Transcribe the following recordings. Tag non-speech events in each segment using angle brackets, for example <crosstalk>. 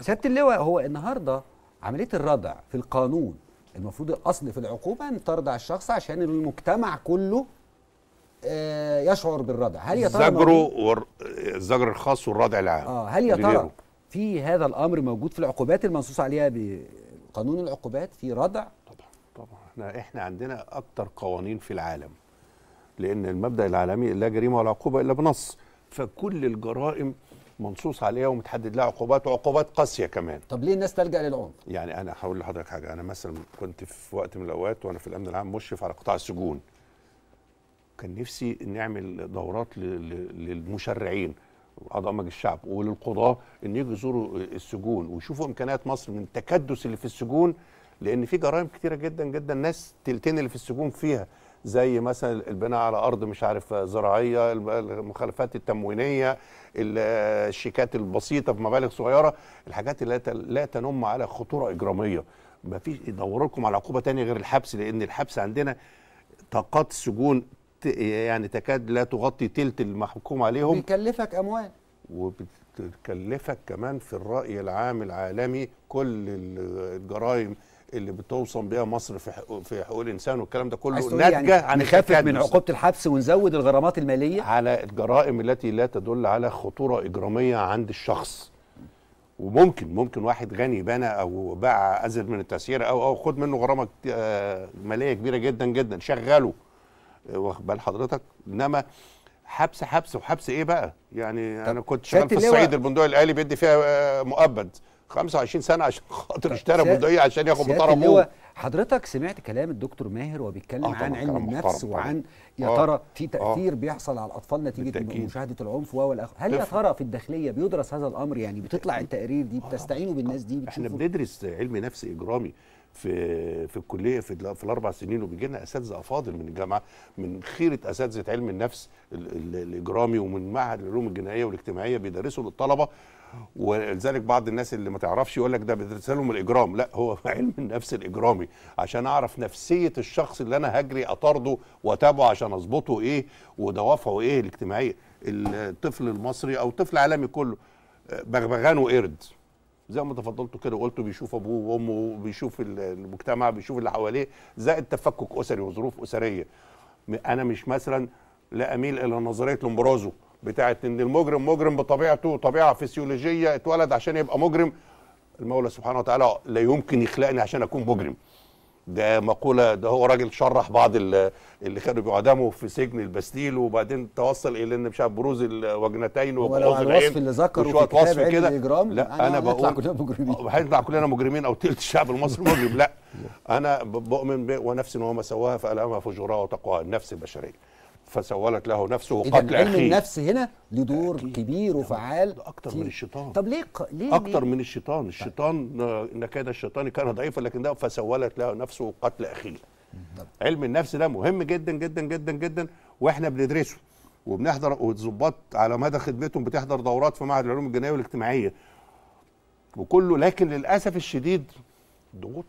سياده اللواء هو النهارده عمليه الردع في القانون المفروض الاصل في العقوبه ان ترضع الشخص عشان المجتمع كله آه، يشعر بالردع هل يا ترى الزجر الزجر الخاص والردع العام اه هل يا ترى في هذا الامر موجود في العقوبات المنصوص عليها بقانون العقوبات في ردع طبعا طبعا احنا احنا عندنا اكتر قوانين في العالم لان المبدا العالمي لا جريمه ولا عقوبه الا بنص فكل الجرائم منصوص عليها ومتحدد لها عقوبات وعقوبات قاسيه كمان طب ليه الناس تلجا للعنف يعني انا هقول لحضرتك حاجه انا مثلا كنت في وقت من الاوقات وانا في الامن العام مشرف على قطاع السجون كان نفسي نعمل دورات للمشرعين اعضاء مجلس الشعب وللقضاة إن يجوا يزوروا السجون ويشوفوا إمكانيات مصر من التكدس اللي في السجون لأن في جرائم كتيرة جدا جدا ناس تلتين اللي في السجون فيها زي مثلا البناء على ارض مش عارف زراعيه المخالفات التموينيه الشيكات البسيطه في مبالغ صغيره الحاجات اللي لا تنم على خطوره اجراميه ما فيش يدوروا لكم على عقوبه تانية غير الحبس لان الحبس عندنا طاقات السجون يعني تكاد لا تغطي تلت المحكوم عليهم بيكلفك اموال وبتكلفك كمان في الراي العام العالمي كل الجرائم اللي بتوصم بيها مصر في حقوق في حقوق الانسان والكلام ده كله يعني ناتجه يعني عن نخفف من عقوبه الحبس ونزود الغرامات الماليه على الجرائم التي لا تدل على خطوره اجراميه عند الشخص وممكن ممكن واحد غني بنى او باع ازل من التسيير او او خد منه غرامه آه، ماليه كبيره جدا جدا شغله آه، واخد بال حضرتك انما حبس حبس وحبس ايه بقى يعني انا كنت شغال في الصعيد البندق الاهلي بيدي فيها آه، مؤبد 25 سنه عشان خاطر اشترى طيب، بندقيه عشان ياخد مطرب حضرتك سمعت كلام الدكتور ماهر وبيتكلم آه عن علم النفس وعن يا آه، ترى آه في تاثير آه بيحصل على الاطفال نتيجه مشاهده العنف و هل يا ترى في الداخليه بيدرس هذا الامر يعني بتطلع التقارير دي بتستعينوا بالناس دي احنا بندرس علم نفس اجرامي في في الكليه في, في الاربع سنين وبيجي لنا اساتذه افاضل من الجامعه من خيره اساتذه علم النفس الاجرامي ومن معهد العلوم الجنائيه والاجتماعيه بيدرسوا للطلبه ولذلك بعض الناس اللي ما تعرفش يقول لك ده بيدرس لهم الاجرام لا هو <laughs> علم النفس الاجرامي عشان اعرف نفسيه الشخص اللي انا هجري اطارده واتابعه عشان اظبطه ايه ودوافعه ايه الاجتماعيه الطفل المصري او الطفل العالمي كله بغبغان وقرد زي ما تفضلتوا كده وقلتوا بيشوف ابوه وامه وبيشوف المجتمع بيشوف اللي حواليه زائد تفكك اسري وظروف اسريه انا مش مثلا لا اميل الى نظريه لومبرازو بتاعت ان المجرم مجرم بطبيعته طبيعه فسيولوجيه اتولد عشان يبقى مجرم المولى سبحانه وتعالى لا يمكن يخلقني عشان اكون مجرم ده مقوله ده هو راجل شرح بعض اللي كانوا بيعدموا في سجن الباستيل وبعدين توصل الى ان مش عارف بروز الوجنتين وبروز العين اللي ذكره في وصف كده لا انا بقول كلنا مجرمين <laughs> هيطلع كلنا مجرمين او تلت الشعب المصري مجرم لا انا بؤمن ونفس وما سواها فالهمها فجورها وتقواها النفس البشريه فسولت له نفسه قتل اخيه علم النفس هنا له دور أكيد. كبير يعني وفعال ده اكتر من الشيطان طب ليه ق... ليه اكتر ليه؟ من الشيطان طيب. الشيطان ان كاد الشيطان كان ضعيفا لكن ده فسولت له نفسه قتل اخيه طب. علم النفس ده مهم جدا جدا جدا جدا واحنا بندرسه وبنحضر والظباط على مدى خدمتهم بتحضر دورات في معهد العلوم الجنائيه والاجتماعيه وكله لكن للاسف الشديد ضغوط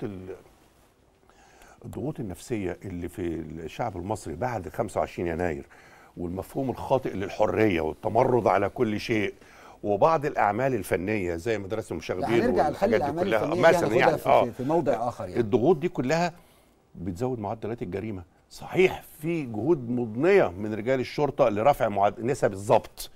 الضغوط النفسيه اللي في الشعب المصري بعد 25 يناير والمفهوم الخاطئ للحريه والتمرد على كل شيء وبعض الاعمال الفنيه زي مدرسه المشاغبين والحاجات دي كلها مثلا يعني اه في موضع اخر يعني الضغوط دي كلها بتزود معدلات الجريمه صحيح في جهود مضنيه من رجال الشرطه لرفع معد... نسب الضبط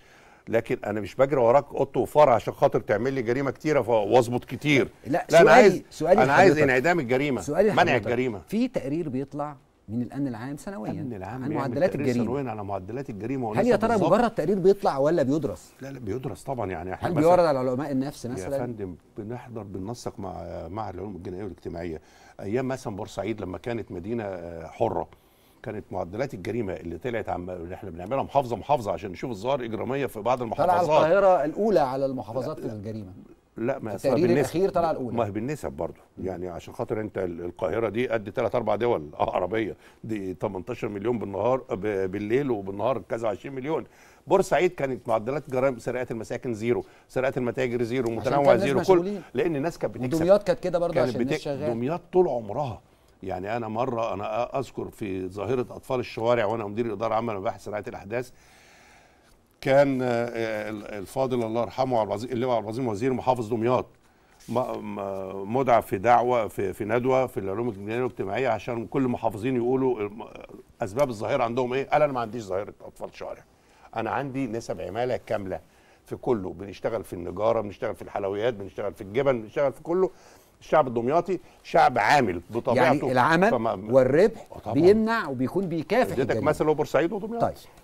لكن انا مش بجري وراك قط وفار عشان خاطر تعمل لي جريمه كتيره واظبط كتير لا, لا انا عايز سؤالي انا عايز انعدام الجريمه سؤالي منع الجريمه في تقرير بيطلع من الامن العام سنويا الامن العام عن معدلات يعني الجريمه سنويا على معدلات الجريمه هل يا ترى مجرد تقرير بيطلع ولا بيدرس؟ لا لا بيدرس طبعا يعني هل بيورد على علماء النفس مثلا؟ يا فندم بنحضر بننسق مع مع العلوم الجنائيه والاجتماعيه ايام مثلا بورسعيد لما كانت مدينه آه، حره كانت معدلات الجريمه اللي طلعت عم اللي احنا بنعملها محافظه محافظه عشان نشوف الظاهر اجراميه في بعض المحافظات طلع القاهره الاولى على المحافظات في الجريمه لا ما التقرير الاخير طلع الاولى ما هي بالنسب برضه يعني عشان خاطر انت القاهره دي قد ثلاث اربع دول آه، عربيه دي 18 مليون بالنهار بالليل وبالنهار كذا 20 مليون بورسعيد كانت معدلات جرائم سرقات المساكن زيرو سرقات المتاجر زيرو متنوع زيرو كل لان الناس كانت بتكسب دمياط كانت كده برضه عشان الناس شغاله دمياط طول عمرها يعني انا مره انا اذكر في ظاهره اطفال الشوارع وانا مدير الاداره العامه لمباحث صناعه الاحداث كان آه، الفاضل الله يرحمه عبد العظيم اللواء عبد العظيم وزير محافظ دمياط مدعى في دعوه في, في ندوه في العلوم الاجتماعيه والاجتماعيه عشان كل المحافظين يقولوا اسباب الظاهره عندهم ايه؟ قال انا ما عنديش ظاهره اطفال شوارع. انا عندي نسب عماله كامله في كله بنشتغل في النجاره بنشتغل في الحلويات بنشتغل في الجبن بنشتغل في كله الشعب الدمياطي شعب عامل بطبيعته يعني العمل فما... والربح آه، بيمنع وبيكون بيكافح اديتك مثل هو بورسعيد ودمياط طيب